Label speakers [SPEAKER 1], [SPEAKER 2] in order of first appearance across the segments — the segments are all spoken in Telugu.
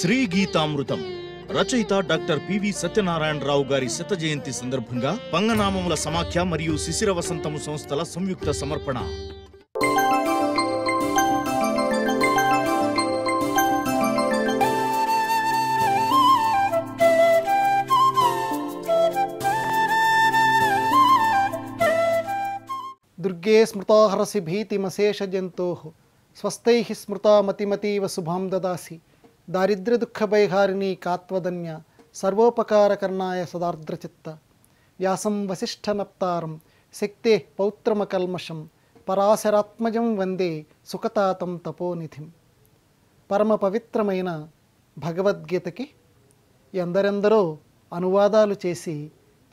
[SPEAKER 1] శ్రీ గీతామృతం రచయిత డాక్టర్ పివి సత్యనారాయణరావు గారి శత జయంతి సందర్భంగా పంగనామముల సమాఖ్య మరియు శిశిర వసంతము సంస్థల సంయుక్త సమర్పణ దుర్గే స్మృతాహరసి భీతిమశేషజంతో స్వస్థై స్మృతా మతిమతీవ శుభాం దదాసి దారిద్ర్య దుఃఖభైహారిణి కాత్వదన్య సర్వోపకారకర్ణాయ సదార్ద్రచిత్త వ్యాసం నప్తారం శక్తే పౌత్రమకల్మషం పరాశరాత్మజం వందే సుఖతాతం తపోనిధిం పరమ పవిత్రమైన భగవద్గీతకి ఎందరెందరో అనువాదాలు చేసి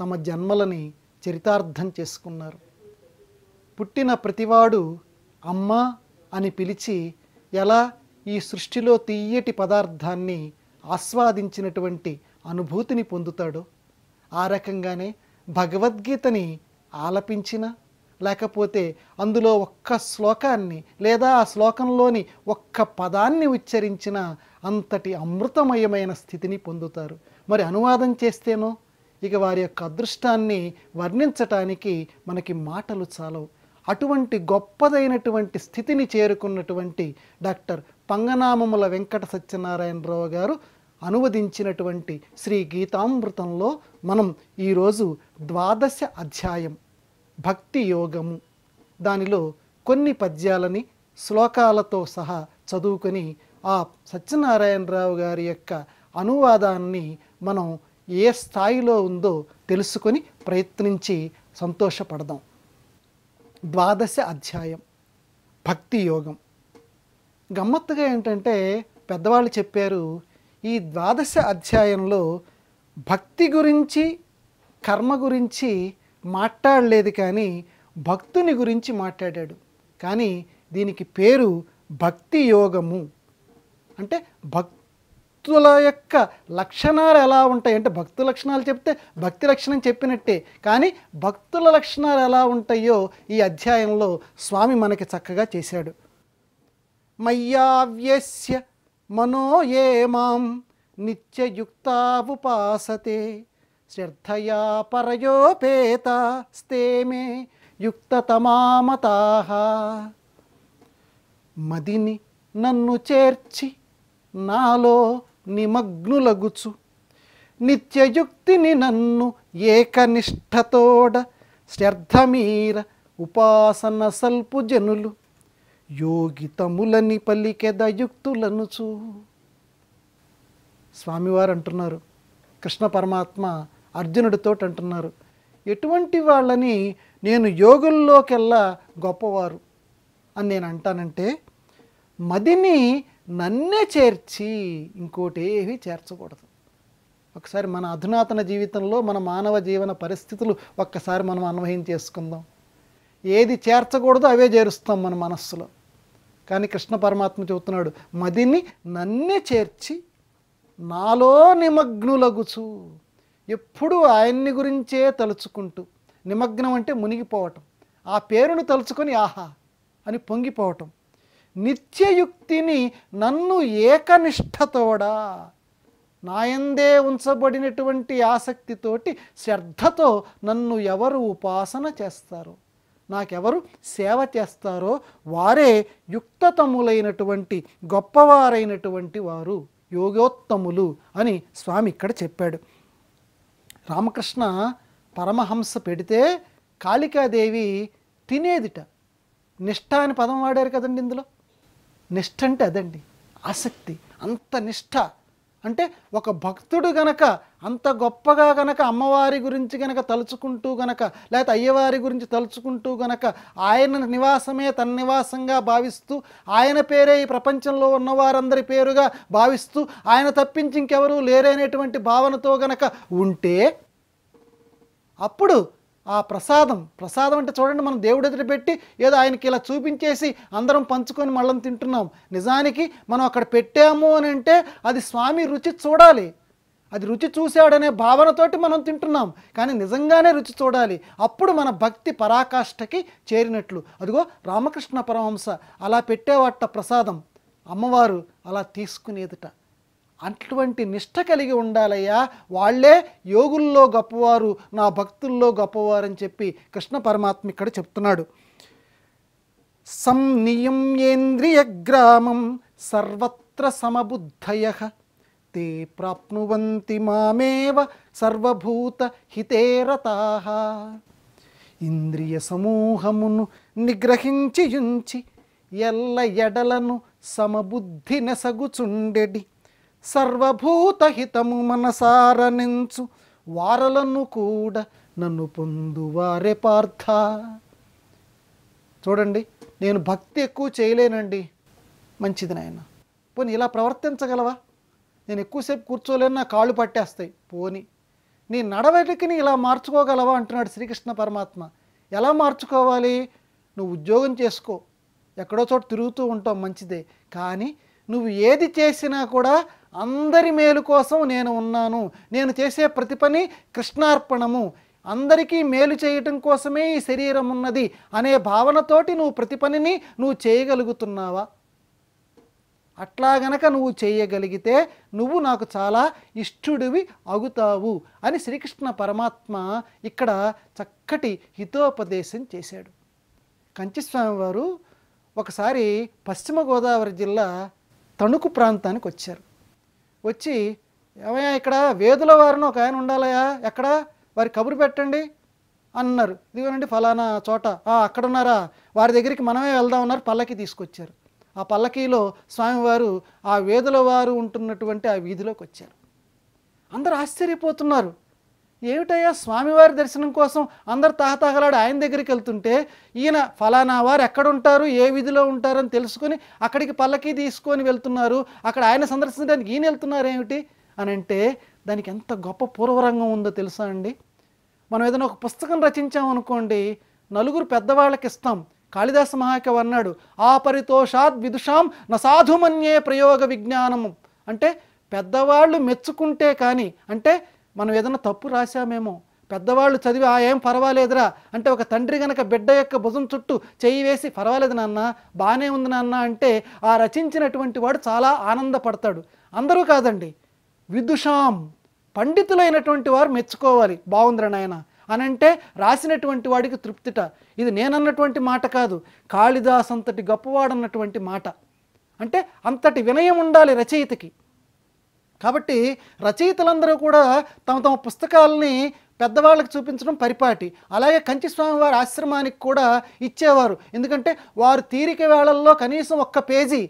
[SPEAKER 1] తమ జన్మలని చరితార్థం చేసుకున్నారు పుట్టిన ప్రతివాడు అమ్మ అని పిలిచి ఎలా ఈ సృష్టిలో తీయటి పదార్థాన్ని ఆస్వాదించినటువంటి అనుభూతిని పొందుతాడో ఆ రకంగానే భగవద్గీతని ఆలపించిన లేకపోతే అందులో ఒక్క శ్లోకాన్ని లేదా ఆ శ్లోకంలోని ఒక్క పదాన్ని ఉచ్చరించిన అంతటి అమృతమయమైన స్థితిని పొందుతారు మరి అనువాదం చేస్తేనో ఇక వారి యొక్క అదృష్టాన్ని వర్ణించటానికి మనకి మాటలు చాలవు అటువంటి గొప్పదైనటువంటి స్థితిని చేరుకున్నటువంటి డాక్టర్ పంగనామముల వెంకట సత్యనారాయణరావు గారు అనువదించినటువంటి శ్రీ గీతామృతంలో మనం ఈరోజు ద్వాదశ అధ్యాయం భక్తి యోగము దానిలో కొన్ని పద్యాలని శ్లోకాలతో సహా చదువుకొని ఆ సత్యనారాయణరావు గారి యొక్క అనువాదాన్ని మనం ఏ స్థాయిలో ఉందో తెలుసుకొని ప్రయత్నించి సంతోషపడదాం ద్వాదశ అధ్యాయం భక్తి యోగం గమ్మత్తుగా ఏంటంటే పెద్దవాళ్ళు చెప్పారు ఈ ద్వాదశ అధ్యాయంలో భక్తి గురించి కర్మ గురించి మాట్లాడలేదు కానీ భక్తుని గురించి మాట్లాడాడు కానీ దీనికి పేరు భక్తి యోగము అంటే భక్తి భక్తుల యొక్క లక్షణాలు ఎలా ఉంటాయి అంటే భక్తు లక్షణాలు చెప్తే భక్తి లక్షణం చెప్పినట్టే కానీ భక్తుల లక్షణాలు ఎలా ఉంటాయో ఈ అధ్యాయంలో స్వామి మనకి చక్కగా చేశాడు మయ్యావ్యస్య మనో ఏ మాం నిత్యయుక్తావుపాసతే శ్రద్ధయా పరయోపేత స్థేమే యుక్తతమామతాహ మదిని నన్ను చేర్చి నాలో నిమగ్నులగుచు నిత్యయుక్తిని నన్ను ఏకనిష్టతోడ శ్రద్ధమీర ఉపాసన సల్పు జనులు యోగితములని పలికెదయుక్తులనుచు స్వామివారు అంటున్నారు కృష్ణ పరమాత్మ అర్జునుడితో అంటున్నారు ఎటువంటి వాళ్ళని నేను యోగుల్లోకెల్లా గొప్పవారు అని నేను అంటానంటే మదిని నన్నే చేర్చి ఇంకోటి ఏవి చేర్చకూడదు ఒకసారి మన అధునాతన జీవితంలో మన మానవ జీవన పరిస్థితులు ఒక్కసారి మనం అన్వయం చేసుకుందాం ఏది చేర్చకూడదో అవే చేరుస్తాం మన మనస్సులో కానీ కృష్ణ పరమాత్మ చెబుతున్నాడు మదిని నన్నే చేర్చి నాలో నిమగ్నులగుచు ఎప్పుడూ ఆయన్ని గురించే తలుచుకుంటూ నిమగ్నం అంటే మునిగిపోవటం ఆ పేరును తలుచుకొని ఆహా అని పొంగిపోవటం నిత్యయుక్తిని నన్ను ఏకనిష్టతోడా నాయందే ఉంచబడినటువంటి ఆసక్తితోటి శ్రద్ధతో నన్ను ఎవరు ఉపాసన చేస్తారు నాకెవరు సేవ చేస్తారో వారే యుక్తతములైనటువంటి గొప్పవారైనటువంటి వారు యోగోత్తములు అని స్వామి ఇక్కడ చెప్పాడు రామకృష్ణ పరమహంస పెడితే కాళికాదేవి తినేదిట నిష్ట అని పదం వాడారు కదండి ఇందులో నిష్ఠ అంటే అదండి ఆసక్తి అంత నిష్ఠ అంటే ఒక భక్తుడు గనక అంత గొప్పగా గనక అమ్మవారి గురించి గనక తలుచుకుంటూ గనక లేకపోతే అయ్యవారి గురించి తలుచుకుంటూ గనక ఆయన నివాసమే తన నివాసంగా భావిస్తూ ఆయన పేరే ఈ ప్రపంచంలో ఉన్నవారందరి పేరుగా భావిస్తూ ఆయన తప్పించి ఇంకెవరూ లేరనేటువంటి భావనతో గనక ఉంటే అప్పుడు ఆ ప్రసాదం ప్రసాదం అంటే చూడండి మనం దేవుడు ఎదురు పెట్టి ఏదో ఆయనకి ఇలా చూపించేసి అందరం పంచుకొని మళ్ళం తింటున్నాం నిజానికి మనం అక్కడ పెట్టాము అని అంటే అది స్వామి రుచి చూడాలి అది రుచి చూశాడనే భావనతోటి మనం తింటున్నాం కానీ నిజంగానే రుచి చూడాలి అప్పుడు మన భక్తి పరాకాష్ఠకి చేరినట్లు అదిగో రామకృష్ణ పరమహంస అలా పెట్టేవాట ప్రసాదం అమ్మవారు అలా తీసుకునేదిట అటువంటి నిష్ట కలిగి ఉండాలయ్యా వాళ్లే యోగుల్లో గొప్పవారు నా భక్తుల్లో గొప్పవారని చెప్పి కృష్ణ పరమాత్మ ఇక్కడ చెప్తున్నాడు సంనియమ్యేంద్రియ గ్రామం సర్వత్ర సమబుద్ధయ తే ప్రాప్నువంతి మామేవ సర్వభూత హితేరతా ఇంద్రియ సమూహమును నిగ్రహించియుంచి ఎల్ల ఎడలను సమబుద్ధి నెసగుచుండెడి సర్వభూతహితము నించు వారలను కూడా నన్ను పొందువారే పార్థ చూడండి నేను భక్తి ఎక్కువ చేయలేనండి మంచిది నాయన పోనీ ఇలా ప్రవర్తించగలవా నేను ఎక్కువసేపు కూర్చోలేను నా కాళ్ళు పట్టేస్తాయి పోని నీ నడవడికిని ఇలా మార్చుకోగలవా అంటున్నాడు శ్రీకృష్ణ పరమాత్మ ఎలా మార్చుకోవాలి నువ్వు ఉద్యోగం చేసుకో ఎక్కడో చోట తిరుగుతూ ఉంటావు మంచిదే కానీ నువ్వు ఏది చేసినా కూడా అందరి మేలు కోసం నేను ఉన్నాను నేను చేసే ప్రతి పని కృష్ణార్పణము అందరికీ మేలు చేయటం కోసమే ఈ శరీరం ఉన్నది అనే భావనతోటి నువ్వు ప్రతి పనిని నువ్వు చేయగలుగుతున్నావా అట్లా గనక నువ్వు చేయగలిగితే నువ్వు నాకు చాలా ఇష్టుడివి అగుతావు అని శ్రీకృష్ణ పరమాత్మ ఇక్కడ చక్కటి హితోపదేశం చేశాడు కంచిస్వామివారు ఒకసారి పశ్చిమ గోదావరి జిల్లా తణుకు ప్రాంతానికి వచ్చారు వచ్చి ఏమయ్యా ఇక్కడ వేదుల వారిని ఒక ఆయన ఉండాలయా ఎక్కడ వారి కబురు పెట్టండి అన్నారు ఇదిగోనండి ఫలానా చోట అక్కడ ఉన్నారా వారి దగ్గరికి మనమే వెళ్దాం ఉన్నారు పల్లకి తీసుకొచ్చారు ఆ పల్లకీలో స్వామివారు ఆ వేదుల వారు ఉంటున్నటువంటి ఆ వీధిలోకి వచ్చారు అందరూ ఆశ్చర్యపోతున్నారు ఏమిటయ్యా స్వామివారి దర్శనం కోసం అందరు తాహతాగలాడు ఆయన దగ్గరికి వెళ్తుంటే ఈయన ఫలానా వారు ఎక్కడుంటారు ఏ విధిలో ఉంటారని తెలుసుకొని అక్కడికి పల్లకి తీసుకొని వెళ్తున్నారు అక్కడ ఆయన సందర్శించడానికి ఈయన వెళ్తున్నారు ఏమిటి అని అంటే దానికి ఎంత గొప్ప పూర్వరంగం ఉందో తెలుసా అండి మనం ఏదైనా ఒక పుస్తకం రచించామనుకోండి నలుగురు పెద్దవాళ్ళకి ఇస్తాం కాళిదాస మహాకవి అన్నాడు ఆ పరితోషాద్ విదుషాం నసాధుమన్యే ప్రయోగ విజ్ఞానం అంటే పెద్దవాళ్ళు మెచ్చుకుంటే కానీ అంటే మనం ఏదైనా తప్పు రాశామేమో పెద్దవాళ్ళు చదివి ఆ ఏం పర్వాలేదురా అంటే ఒక తండ్రి గనక బిడ్డ యొక్క భుజం చుట్టూ చేయి వేసి పర్వాలేదు నాన్న బాగానే ఉంది నాన్న అంటే ఆ రచించినటువంటి వాడు చాలా ఆనందపడతాడు అందరూ కాదండి విదుషాం పండితులైనటువంటి వారు మెచ్చుకోవాలి బాగుందిరా నాయన అంటే రాసినటువంటి వాడికి తృప్తిట ఇది నేనన్నటువంటి మాట కాదు కాళిదాస్ అంతటి గొప్పవాడన్నటువంటి మాట అంటే అంతటి వినయం ఉండాలి రచయితకి కాబట్టి రచయితలందరూ కూడా తమ తమ పుస్తకాలని పెద్దవాళ్ళకి చూపించడం పరిపాటి అలాగే కంచి వారి ఆశ్రమానికి కూడా ఇచ్చేవారు ఎందుకంటే వారు తీరిక వేళల్లో కనీసం ఒక్క పేజీ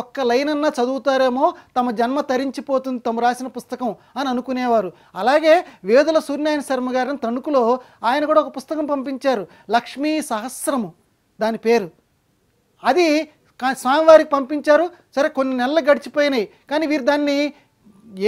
[SPEAKER 1] ఒక్క లైన్ అన్నా చదువుతారేమో తమ జన్మ తరించిపోతుంది తమ రాసిన పుస్తకం అని అనుకునేవారు అలాగే వేదుల సూర్యనారాయణ శర్మ గారిని తణుకులో ఆయన కూడా ఒక పుస్తకం పంపించారు లక్ష్మీ సహస్రము దాని పేరు అది స్వామివారికి పంపించారు సరే కొన్ని నెలలు గడిచిపోయినాయి కానీ వీరు దాన్ని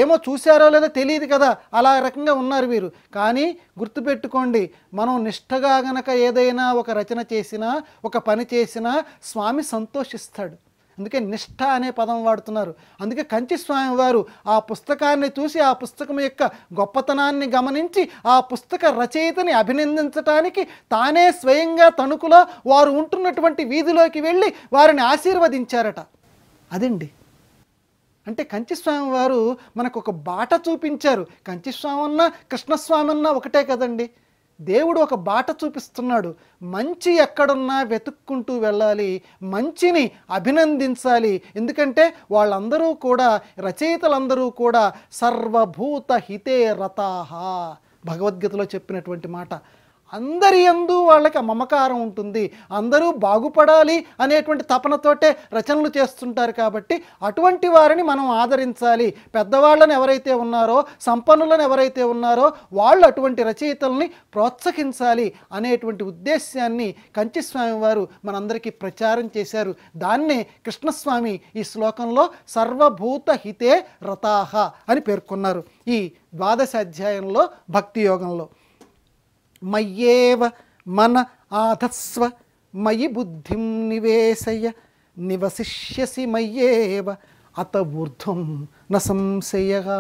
[SPEAKER 1] ఏమో చూశారో లేదో తెలియదు కదా అలా రకంగా ఉన్నారు వీరు కానీ గుర్తుపెట్టుకోండి మనం నిష్టగా గనక ఏదైనా ఒక రచన చేసినా ఒక పని చేసినా స్వామి సంతోషిస్తాడు అందుకే నిష్ఠ అనే పదం వాడుతున్నారు అందుకే కంచి స్వామి వారు ఆ పుస్తకాన్ని చూసి ఆ పుస్తకం యొక్క గొప్పతనాన్ని గమనించి ఆ పుస్తక రచయితని అభినందించటానికి తానే స్వయంగా తణుకులో వారు ఉంటున్నటువంటి వీధిలోకి వెళ్ళి వారిని ఆశీర్వదించారట అదండి అంటే కంచిస్వామి వారు మనకు ఒక బాట చూపించారు అన్నా కృష్ణస్వామి అన్నా ఒకటే కదండి దేవుడు ఒక బాట చూపిస్తున్నాడు మంచి ఎక్కడున్నా వెతుక్కుంటూ వెళ్ళాలి మంచిని అభినందించాలి ఎందుకంటే వాళ్ళందరూ కూడా రచయితలందరూ కూడా సర్వభూత హితే రతాహ భగవద్గీతలో చెప్పినటువంటి మాట అందరి ఎందు వాళ్ళకి మమకారం ఉంటుంది అందరూ బాగుపడాలి అనేటువంటి తపనతోటే రచనలు చేస్తుంటారు కాబట్టి అటువంటి వారిని మనం ఆదరించాలి పెద్దవాళ్ళని ఎవరైతే ఉన్నారో సంపన్నులను ఎవరైతే ఉన్నారో వాళ్ళు అటువంటి రచయితల్ని ప్రోత్సహించాలి అనేటువంటి ఉద్దేశ్యాన్ని కంచిస్వామి వారు మనందరికీ ప్రచారం చేశారు దాన్నే కృష్ణస్వామి ఈ శ్లోకంలో సర్వభూత హితే రతాహ అని పేర్కొన్నారు ఈ ద్వాదశ అధ్యాయంలో భక్తి యోగంలో మయ్యేవ మన ఆధస్వ మయి బుద్ధిం నివేశయ నివసిష్యసి మయ్యేవ అత ఊర్ధ్వం న సంశయగా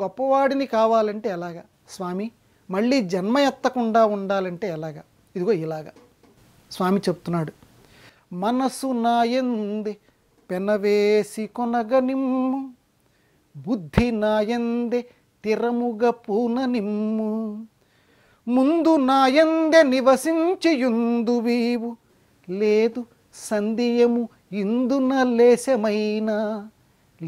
[SPEAKER 1] గొప్పవాడిని కావాలంటే ఎలాగా స్వామి మళ్ళీ జన్మ ఎత్తకుండా ఉండాలంటే ఎలాగా ఇదిగో ఇలాగా స్వామి చెప్తున్నాడు మనసు నాయందే పెనవేసి కొనగనిమ్ము బుద్ధి నాయందే తిరముగ పూన నిమ్ము ముందు నాయందె నివసించియుందు వీవు లేదు సంధియము ఇందున లేశమైనా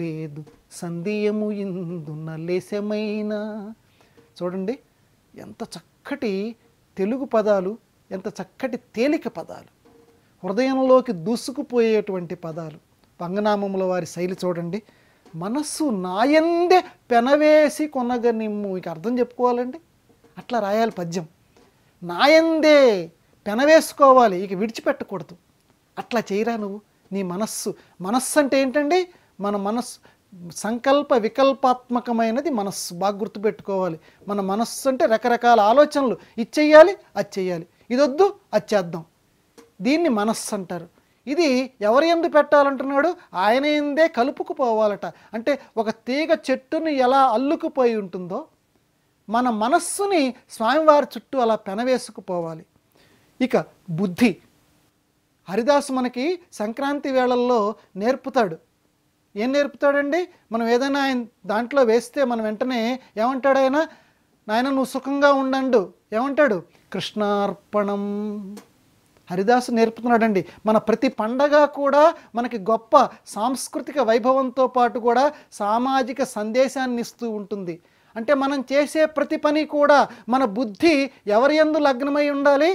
[SPEAKER 1] లేదు సంధియము ఇందున లేశమైనా చూడండి ఎంత చక్కటి తెలుగు పదాలు ఎంత చక్కటి తేలిక పదాలు హృదయంలోకి దూసుకుపోయేటువంటి పదాలు పంగనామముల వారి శైలి చూడండి మనస్సు నాయందే పెనవేసి కొనగ నిమ్ము ఇక అర్థం చెప్పుకోవాలండి అట్లా రాయాలి పద్యం నాయందే పెనవేసుకోవాలి ఇక విడిచిపెట్టకూడదు అట్లా చేయరా నువ్వు నీ మనస్సు మనస్సు అంటే ఏంటండి మన మనస్సు సంకల్ప వికల్పాత్మకమైనది మనస్సు బాగా గుర్తుపెట్టుకోవాలి మన మనస్సు అంటే రకరకాల ఆలోచనలు ఇది చెయ్యాలి అది చెయ్యాలి ఇదొద్దు అది చేద్దాం దీన్ని మనస్సు అంటారు ఇది ఎవరి ఎందు పెట్టాలంటున్నాడు ఆయన ఎందే కలుపుకుపోవాలట అంటే ఒక తీగ చెట్టుని ఎలా అల్లుకుపోయి ఉంటుందో మన మనస్సుని స్వామివారి చుట్టూ అలా పెనవేసుకుపోవాలి ఇక బుద్ధి హరిదాసు మనకి సంక్రాంతి వేళల్లో నేర్పుతాడు ఏం నేర్పుతాడండి మనం ఏదైనా ఆయన దాంట్లో వేస్తే మనం వెంటనే ఏమంటాడు ఆయన నాయన నువ్వు సుఖంగా ఉండండు ఏమంటాడు కృష్ణార్పణం హరిదాసు నేర్పుతున్నాడండి మన ప్రతి పండగ కూడా మనకి గొప్ప సాంస్కృతిక వైభవంతో పాటు కూడా సామాజిక సందేశాన్ని ఇస్తూ ఉంటుంది అంటే మనం చేసే ప్రతి పని కూడా మన బుద్ధి ఎవరి ఎందు లగ్నమై ఉండాలి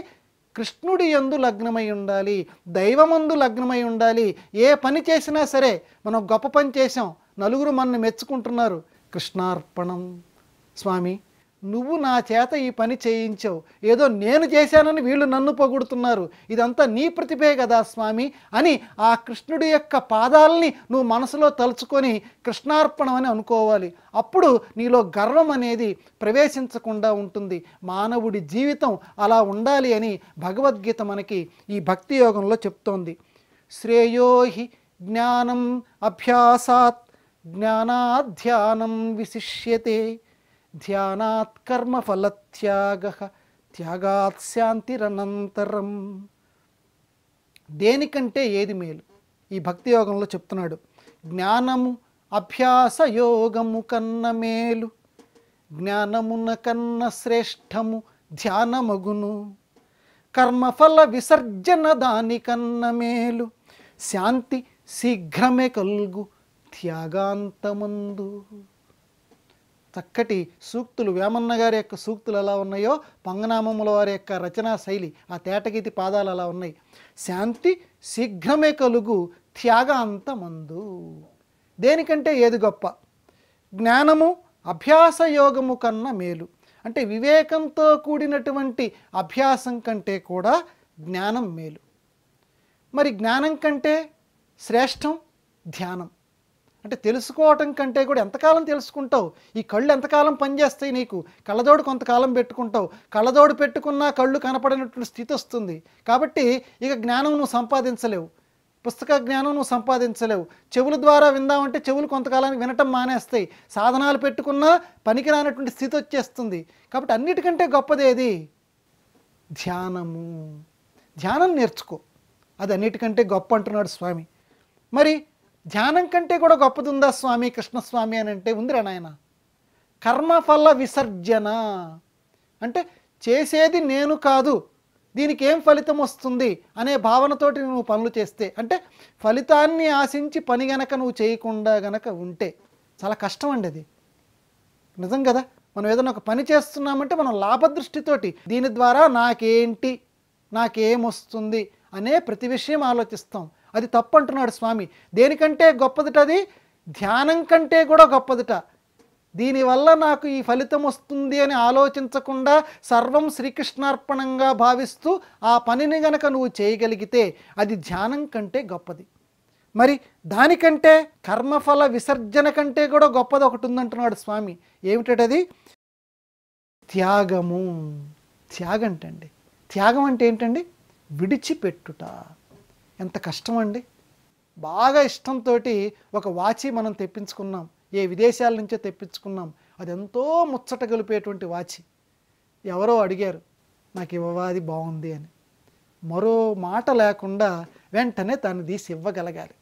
[SPEAKER 1] కృష్ణుడి ఎందు లగ్నమై ఉండాలి దైవమందు లగ్నమై ఉండాలి ఏ పని చేసినా సరే మనం గొప్ప పని చేసాం నలుగురు మనల్ని మెచ్చుకుంటున్నారు కృష్ణార్పణం స్వామి నువ్వు నా చేత ఈ పని చేయించావు ఏదో నేను చేశానని వీళ్ళు నన్ను పొగుడుతున్నారు ఇదంతా నీ ప్రతిభే కదా స్వామి అని ఆ కృష్ణుడి యొక్క పాదాలని నువ్వు మనసులో తలుచుకొని కృష్ణార్పణం అని అనుకోవాలి అప్పుడు నీలో గర్వం అనేది ప్రవేశించకుండా ఉంటుంది మానవుడి జీవితం అలా ఉండాలి అని భగవద్గీత మనకి ఈ భక్తి యోగంలో చెప్తోంది శ్రేయోహి జ్ఞానం అభ్యాసాత్ జ్ఞానాధ్యానం విశిష్యతే ధ్యానాత్ త్యాగ త్యాగాత్ శాంతిరనంతరం దేనికంటే ఏది మేలు ఈ భక్తి యోగంలో చెప్తున్నాడు జ్ఞానము అభ్యాస యోగము కన్న మేలు జ్ఞానమున కన్న శ్రేష్టము ధ్యానమగును కర్మఫల విసర్జన దానికన్న మేలు శాంతి శీఘ్రమే కలుగు త్యాగాంతమందు చక్కటి సూక్తులు వేమన్న గారి యొక్క సూక్తులు ఎలా ఉన్నాయో పంగనామముల వారి యొక్క రచనా శైలి ఆ తేటగీతి పాదాలు అలా ఉన్నాయి శాంతి శీఘ్రమే కలుగు త్యాగ అంత మందు దేనికంటే ఏది గొప్ప జ్ఞానము అభ్యాస యోగము కన్నా మేలు అంటే వివేకంతో కూడినటువంటి అభ్యాసం కంటే కూడా జ్ఞానం మేలు మరి జ్ఞానం కంటే శ్రేష్టం ధ్యానం అంటే తెలుసుకోవటం కంటే కూడా ఎంతకాలం తెలుసుకుంటావు ఈ కళ్ళు ఎంతకాలం పనిచేస్తాయి నీకు కళ్ళదోడు కొంతకాలం పెట్టుకుంటావు కళ్ళదోడు పెట్టుకున్నా కళ్ళు కనపడినటువంటి స్థితి వస్తుంది కాబట్టి ఇక జ్ఞానం నువ్వు సంపాదించలేవు పుస్తక జ్ఞానం నువ్వు సంపాదించలేవు చెవుల ద్వారా విందామంటే చెవులు కొంతకాలానికి వినటం మానేస్తాయి సాధనాలు పెట్టుకున్నా పనికి రానటువంటి స్థితి వచ్చేస్తుంది కాబట్టి అన్నిటికంటే గొప్పది ఏది ధ్యానము ధ్యానం నేర్చుకో అది అన్నిటికంటే గొప్ప అంటున్నాడు స్వామి మరి ధ్యానం కంటే కూడా గొప్పది ఉందా స్వామి కృష్ణస్వామి అని అంటే ఉందిరా నాయన కర్మఫల విసర్జన అంటే చేసేది నేను కాదు దీనికి ఏం ఫలితం వస్తుంది అనే భావనతోటి నువ్వు పనులు చేస్తే అంటే ఫలితాన్ని ఆశించి పని గనక నువ్వు చేయకుండా గనక ఉంటే చాలా కష్టం అండి అది నిజం కదా మనం ఏదైనా ఒక పని చేస్తున్నామంటే మనం లాభదృష్టితోటి దీని ద్వారా నాకేంటి నాకేమొస్తుంది అనే ప్రతి విషయం ఆలోచిస్తాం అది తప్పు అంటున్నాడు స్వామి దేనికంటే గొప్పదిటది ధ్యానం కంటే కూడా గొప్పదిట దీనివల్ల నాకు ఈ ఫలితం వస్తుంది అని ఆలోచించకుండా సర్వం శ్రీకృష్ణార్పణంగా భావిస్తూ ఆ పనిని గనక నువ్వు చేయగలిగితే అది ధ్యానం కంటే గొప్పది మరి దానికంటే కర్మఫల విసర్జన కంటే కూడా గొప్పది ఒకటి ఉందంటున్నాడు స్వామి ఏమిటది త్యాగము త్యాగం అంటే త్యాగం అంటే ఏంటండి విడిచిపెట్టుట ఎంత కష్టం అండి బాగా ఇష్టంతో ఒక వాచి మనం తెప్పించుకున్నాం ఏ విదేశాల నుంచో తెప్పించుకున్నాం అది ఎంతో ముచ్చట గెలిపేటువంటి వాచి ఎవరో అడిగారు నాకు ఇవ్వవాది బాగుంది అని మరో మాట లేకుండా వెంటనే తను తీసి ఇవ్వగలగాలి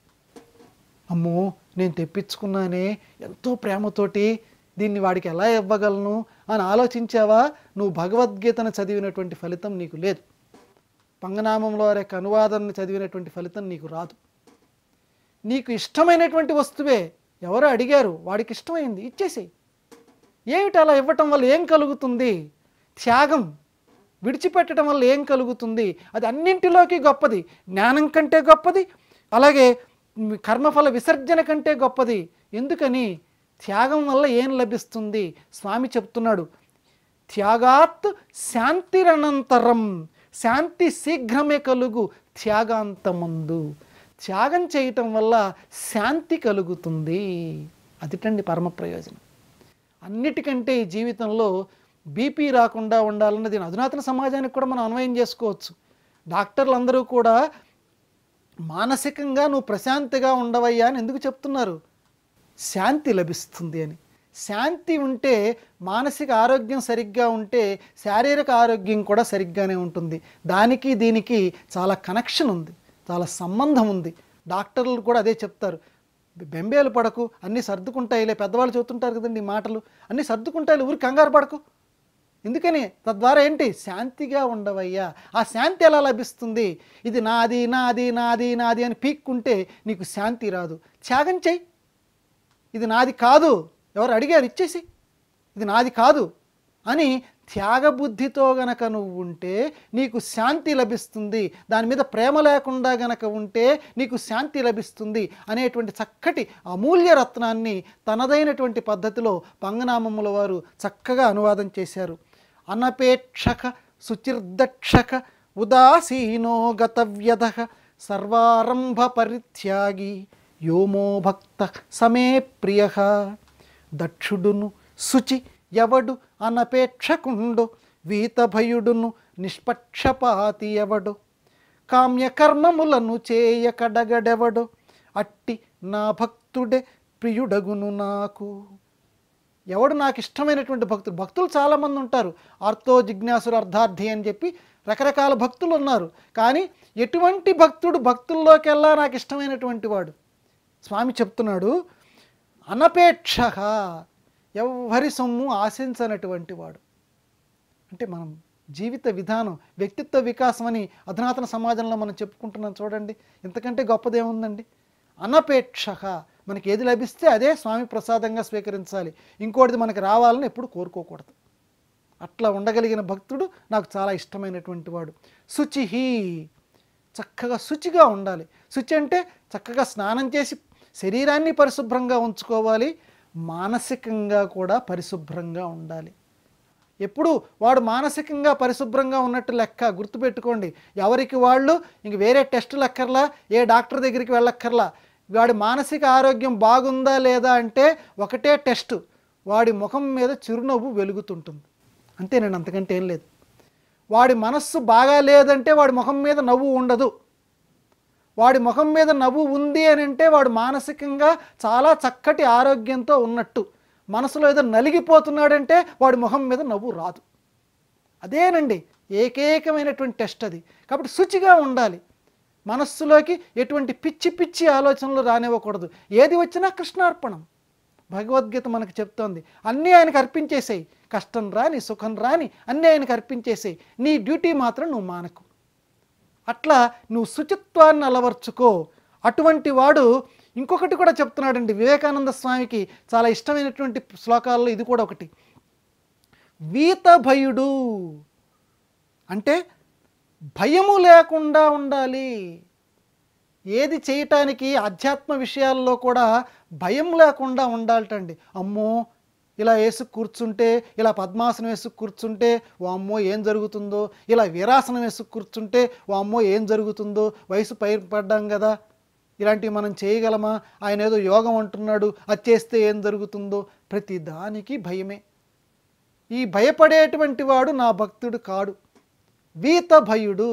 [SPEAKER 1] అమ్మో నేను తెప్పించుకున్నానే ఎంతో ప్రేమతోటి దీన్ని వాడికి ఎలా ఇవ్వగలను అని ఆలోచించావా నువ్వు భగవద్గీతను చదివినటువంటి ఫలితం నీకు లేదు పంగనామంలో యొక్క అనువాదాన్ని చదివినటువంటి ఫలితం నీకు రాదు నీకు ఇష్టమైనటువంటి వస్తువే ఎవరో అడిగారు వాడికి ఇష్టమైంది ఇచ్చేసేయి ఏమిటి అలా ఇవ్వటం వల్ల ఏం కలుగుతుంది త్యాగం విడిచిపెట్టడం వల్ల ఏం కలుగుతుంది అది అన్నింటిలోకి గొప్పది జ్ఞానం కంటే గొప్పది అలాగే కర్మఫల విసర్జన కంటే గొప్పది ఎందుకని త్యాగం వల్ల ఏం లభిస్తుంది స్వామి చెప్తున్నాడు త్యాగాత్ శాంతిరనంతరం శాంతి శీఘ్రమే కలుగు త్యాగాంతముందు త్యాగం చేయటం వల్ల శాంతి కలుగుతుంది అదిటండి పరమ ప్రయోజనం అన్నిటికంటే ఈ జీవితంలో బీపీ రాకుండా ఉండాలన్న దీని అధునాతన సమాజానికి కూడా మనం అన్వయం చేసుకోవచ్చు డాక్టర్లు అందరూ కూడా మానసికంగా నువ్వు ప్రశాంతిగా ఉండవయ్యా అని ఎందుకు చెప్తున్నారు శాంతి లభిస్తుంది అని శాంతి ఉంటే మానసిక ఆరోగ్యం సరిగ్గా ఉంటే శారీరక ఆరోగ్యం కూడా సరిగ్గానే ఉంటుంది దానికి దీనికి చాలా కనెక్షన్ ఉంది చాలా సంబంధం ఉంది డాక్టర్లు కూడా అదే చెప్తారు బెంబేలు పడకు అన్నీ సర్దుకుంటాయిలే పెద్దవాళ్ళు చెబుతుంటారు కదండి మాటలు అన్నీ సర్దుకుంటాయి ఊరికి కంగారు పడకు ఎందుకని తద్వారా ఏంటి శాంతిగా ఉండవయ్యా ఆ శాంతి ఎలా లభిస్తుంది ఇది నాది నాది నాది నాది అని పీక్కుంటే నీకు శాంతి రాదు త్యాగం చేయి ఇది నాది కాదు ఎవరు అడిగారు ఇచ్చేసి ఇది నాది కాదు అని త్యాగబుద్ధితో గనక నువ్వు ఉంటే నీకు శాంతి లభిస్తుంది దాని మీద ప్రేమ లేకుండా గనక ఉంటే నీకు శాంతి లభిస్తుంది అనేటువంటి చక్కటి అమూల్య రత్నాన్ని తనదైనటువంటి పద్ధతిలో పంగనామముల వారు చక్కగా అనువాదం చేశారు అనపేక్షక సుచిర్దక్షక ఉదాసీనో గతవ్యధ సర్వారంభ పరిత్యాగి యోమో భక్త సమే ప్రియ దక్షుడును శుచి ఎవడు అనపేక్షకుండు వీతభయుడును నిష్పక్షపాతి ఎవడు కామ్యకర్మములను చేయకడగడెవడు అట్టి నా భక్తుడే ప్రియుడగును నాకు ఎవడు నాకు ఇష్టమైనటువంటి భక్తుడు భక్తులు చాలామంది ఉంటారు అర్థో జిజ్ఞాసుడు అర్ధార్థి అని చెప్పి రకరకాల భక్తులు ఉన్నారు కానీ ఎటువంటి భక్తుడు భక్తుల్లోకెల్లా నాకు ఇష్టమైనటువంటి వాడు స్వామి చెప్తున్నాడు అనపేక్ష ఎవరి సొమ్ము ఆశించనటువంటి వాడు అంటే మనం జీవిత విధానం వ్యక్తిత్వ వికాసం అని అధునాతన సమాజంలో మనం చెప్పుకుంటున్నాం చూడండి ఎంతకంటే గొప్పదేముందండి అనపేక్ష మనకి ఏది లభిస్తే అదే స్వామి ప్రసాదంగా స్వీకరించాలి ఇంకోటిది మనకి రావాలని ఎప్పుడు కోరుకోకూడదు అట్లా ఉండగలిగిన భక్తుడు నాకు చాలా ఇష్టమైనటువంటి వాడు శుచిహి చక్కగా శుచిగా ఉండాలి శుచి అంటే చక్కగా స్నానం చేసి శరీరాన్ని పరిశుభ్రంగా ఉంచుకోవాలి మానసికంగా కూడా పరిశుభ్రంగా ఉండాలి ఎప్పుడు వాడు మానసికంగా పరిశుభ్రంగా ఉన్నట్టు లెక్క గుర్తుపెట్టుకోండి ఎవరికి వాళ్ళు ఇంక వేరే టెస్టులు అక్కర్లా ఏ డాక్టర్ దగ్గరికి వెళ్ళక్కర్లా వాడి మానసిక ఆరోగ్యం బాగుందా లేదా అంటే ఒకటే టెస్ట్ వాడి ముఖం మీద చిరునవ్వు వెలుగుతుంటుంది అంతేనండి అంతకంటే ఏం లేదు వాడి మనస్సు బాగా లేదంటే వాడి ముఖం మీద నవ్వు ఉండదు వాడి ముఖం మీద నవ్వు ఉంది అని అంటే వాడు మానసికంగా చాలా చక్కటి ఆరోగ్యంతో ఉన్నట్టు మనసులో ఏదో నలిగిపోతున్నాడంటే వాడి ముఖం మీద నవ్వు రాదు అదేనండి ఏకైకమైనటువంటి టెస్ట్ అది కాబట్టి శుచిగా ఉండాలి మనస్సులోకి ఎటువంటి పిచ్చి పిచ్చి ఆలోచనలు రానివ్వకూడదు ఏది వచ్చినా కృష్ణార్పణం భగవద్గీత మనకు చెప్తోంది అన్నీ ఆయనకు అర్పించేసేయి కష్టం రాని సుఖం రాని అన్నీ ఆయనకు అర్పించేసేయి నీ డ్యూటీ మాత్రం నువ్వు మానకు అట్లా నువ్వు శుచిత్వాన్ని అలవర్చుకో అటువంటి వాడు ఇంకొకటి కూడా చెప్తున్నాడండి వివేకానంద స్వామికి చాలా ఇష్టమైనటువంటి శ్లోకాల్లో ఇది కూడా ఒకటి వీత భయుడు అంటే భయము లేకుండా ఉండాలి ఏది చేయటానికి ఆధ్యాత్మ విషయాల్లో కూడా భయం లేకుండా ఉండాలటండి అమ్మో ఇలా వేసి కూర్చుంటే ఇలా పద్మాసనం వేసి కూర్చుంటే వామ్మో ఏం జరుగుతుందో ఇలా వీరాసనం వేసి కూర్చుంటే వామ్మో ఏం జరుగుతుందో వయసు పై పడ్డాం కదా ఇలాంటివి మనం చేయగలమా ఆయన ఏదో యోగం అంటున్నాడు అది చేస్తే ఏం జరుగుతుందో ప్రతి దానికి భయమే ఈ భయపడేటువంటి వాడు నా భక్తుడు కాడు వీత భయుడు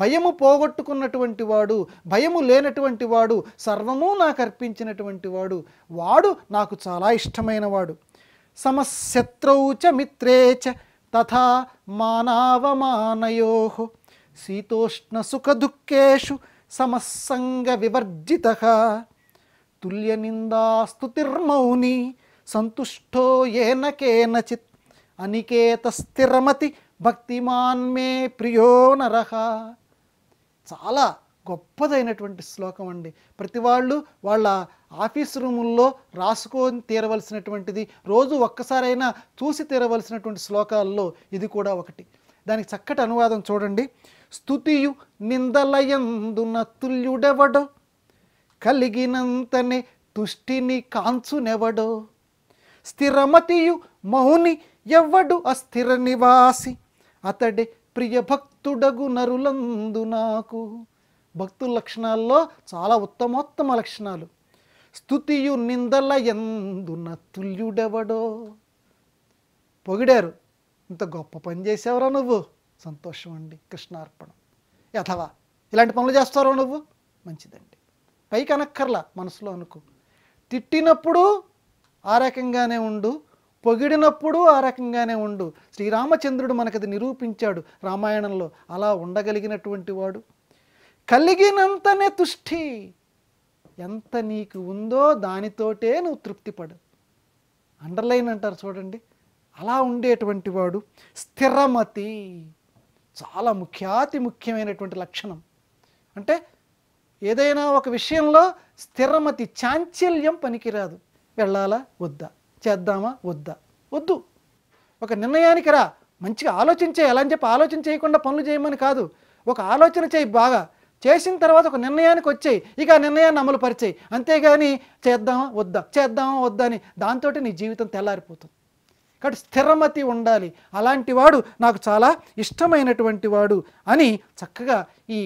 [SPEAKER 1] భయము పోగొట్టుకున్నటువంటి వాడు భయము లేనటువంటి వాడు సర్వము నాకు అర్పించినటువంటి వాడు వాడు నాకు చాలా ఇష్టమైన వాడు సమశత్రౌ చ మిత్రే చనావమానయో తథా శీతోష్ణసుఖదుఃఖేషు సమస్సంగ వివర్జిత తుల్యనిందాస్తుతిర్మౌని సుష్టో ఏన కేనచిత్ అనికేతస్థిరమతి భక్తిమాన్ మే ప్రియో నర చాలా గొప్పదైనటువంటి శ్లోకం అండి ప్రతి వాళ్ళు వాళ్ళ ఆఫీస్ రూముల్లో రాసుకొని తీరవలసినటువంటిది రోజు ఒక్కసారైనా చూసి తీరవలసినటువంటి శ్లోకాల్లో ఇది కూడా ఒకటి దానికి చక్కటి అనువాదం చూడండి స్థుతియు నిందలయందున తుల్యుడెవడో కలిగినంతనే తుష్టిని కాంచునెవడో స్థిరమతియు మౌని ఎవ్వడు అస్థిర నివాసి ప్రియ ప్రియభక్తుడగు నరులందు నాకు భక్తుల లక్షణాల్లో చాలా ఉత్తమోత్తమ లక్షణాలు స్థుతియు నిందల ఎందున తుల్యుడెవడో పొగిడారు ఇంత గొప్ప పని చేసావురా నువ్వు సంతోషం అండి కృష్ణార్పణం యథవా ఇలాంటి పనులు చేస్తారో నువ్వు మంచిదండి పైకి అనక్కర్లా మనసులో అనుకో తిట్టినప్పుడు ఆ రకంగానే ఉండు పొగిడినప్పుడు ఆ రకంగానే ఉండు శ్రీరామచంద్రుడు మనకది నిరూపించాడు రామాయణంలో అలా ఉండగలిగినటువంటి వాడు కలిగినంతనే తుష్టి ఎంత నీకు ఉందో దానితోటే నువ్వు తృప్తిపడు అండర్లైన్ అంటారు చూడండి అలా ఉండేటువంటి వాడు స్థిరమతి చాలా ముఖ్యాతి ముఖ్యమైనటువంటి లక్షణం అంటే ఏదైనా ఒక విషయంలో స్థిరమతి చాంచల్యం పనికిరాదు వెళ్ళాలా వద్దా చేద్దామా వద్దా వద్దు ఒక నిర్ణయానికి రా మంచిగా ఆలోచించే ఎలా అని చెప్పి ఆలోచన చేయకుండా పనులు చేయమని కాదు ఒక ఆలోచన చేయి బాగా చేసిన తర్వాత ఒక నిర్ణయానికి వచ్చాయి ఇక ఆ నిర్ణయాన్ని అమలు పరిచాయి అంతేగాని చేద్దామా వద్దా చేద్దామా వద్దా అని దాంతో నీ జీవితం తెల్లారిపోతుంది కాబట్టి స్థిరమతి ఉండాలి అలాంటి వాడు నాకు చాలా ఇష్టమైనటువంటి వాడు అని చక్కగా ఈ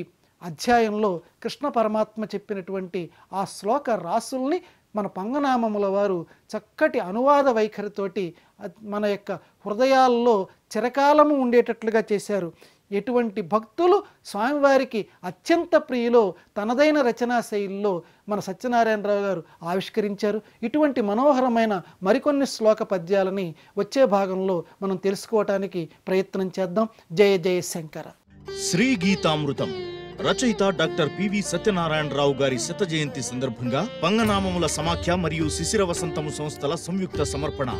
[SPEAKER 1] అధ్యాయంలో కృష్ణ పరమాత్మ చెప్పినటువంటి ఆ శ్లోక రాసుల్ని మన పంగనామముల వారు చక్కటి అనువాద వైఖరితోటి మన యొక్క హృదయాల్లో చిరకాలము ఉండేటట్లుగా చేశారు ఎటువంటి భక్తులు స్వామివారికి అత్యంత ప్రియులో తనదైన రచనా శైలిలో మన సత్యనారాయణరావు గారు ఆవిష్కరించారు ఇటువంటి మనోహరమైన మరికొన్ని శ్లోక పద్యాలని వచ్చే భాగంలో మనం తెలుసుకోవటానికి ప్రయత్నం చేద్దాం జయ జయ శంకర శ్రీ గీతామృతం రచయిత డాక్టర్ పివి సత్యనారాయణరావు గారి శత జయంతి సందర్భంగా పంగనామముల సమాఖ్య మరియు శిశిర వసంతము సంస్థల సంయుక్త సమర్పణ